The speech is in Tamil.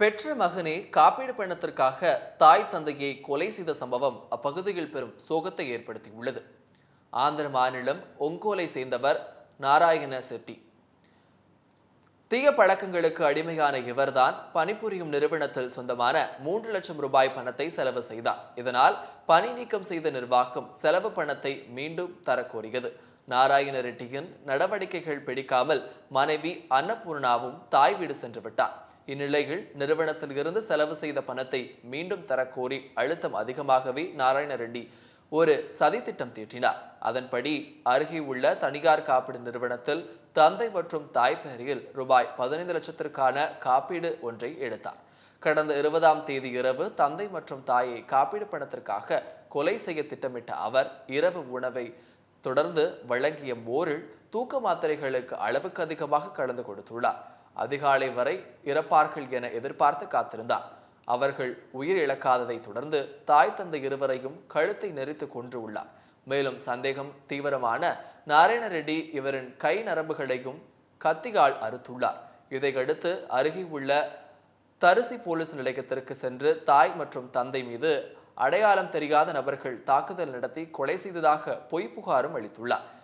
பெற்ற மகனே காப்பீடு பணத்திற்காக தாய் தந்தையை கொலை செய்த சம்பவம் அப்பகுதியில் பெரும் சோகத்தை ஏற்படுத்தியுள்ளது ஆந்திர மாநிலம் ஒங்கோலை சேர்ந்தவர் நாராயண செட்டி தீய பழக்கங்களுக்கு அடிமையான இவர்தான் பணிபுரியும் நிறுவனத்தில் சொந்தமான மூன்று லட்சம் ரூபாய் பணத்தை செலவு செய்தார் இதனால் பணி நீக்கம் செய்த நிர்வாகம் செலவு பணத்தை மீண்டும் தரக்கோரியது நாராயண ரெட்டியின் நடவடிக்கைகள் பிடிக்காமல் மனைவி அன்னபூர்ணாவும் தாய் வீடு சென்று விட்டார் இந்நிலையில் நிறுவனத்தில் இருந்து செலவு செய்த பணத்தை மீண்டும் தரக்கோரி அழுத்தம் அதிகமாகவே நாராயண ரெட்டி ஒரு சதித்திட்டம் தீட்டினார் அதன்படி அருகே உள்ள தனியார் காப்பீடு நிறுவனத்தில் தந்தை மற்றும் தாய் பெயரில் ரூபாய் பதினைந்து லட்சத்திற்கான காப்பீடு ஒன்றை எடுத்தார் கடந்த இருபதாம் தேதி இரவு தந்தை மற்றும் தாயை காப்பீடு பணத்திற்காக கொலை செய்ய திட்டமிட்ட அவர் இரவு உணவை தொடர்ந்து வழங்கிய மோரில் தூக்க மாத்திரைகளுக்கு அளவுக்கு அதிகமாக கலந்து கொடுத்துள்ளார் அதிகாலை வரை இறப்பார்கள் என எதிர்பார்த்து காத்திருந்தார் அவர்கள் உயிர் இழக்காததை தொடர்ந்து தாய் தந்தை இருவரையும் கழுத்தை நெறித்து கொன்று உள்ளார் மேலும் சந்தேகம் தீவிரமான நாராயண ரெட்டி இவரின் கை நரம்புகளையும் கத்திகால் அறுத்துள்ளார் இதையடுத்து அருகே உள்ள தரிசி போலீஸ் நிலையத்திற்கு சென்று தாய் மற்றும் தந்தை மீது அடையாளம் தெரியாத நபர்கள் தாக்குதல் நடத்தி கொலை செய்ததாக பொய் புகாரும் அளித்துள்ளார்